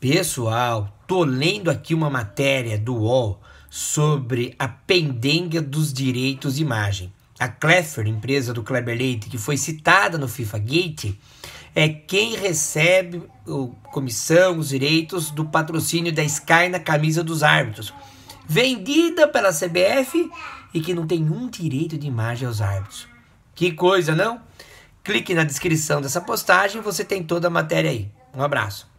Pessoal, tô lendo aqui uma matéria do UOL sobre a pendenga dos direitos de imagem. A Cleffer, empresa do Kleber Leite, que foi citada no FIFA Gate, é quem recebe o comissão, os direitos do patrocínio da Sky na camisa dos árbitros, vendida pela CBF e que não tem um direito de imagem aos árbitros. Que coisa, não? Clique na descrição dessa postagem, você tem toda a matéria aí. Um abraço.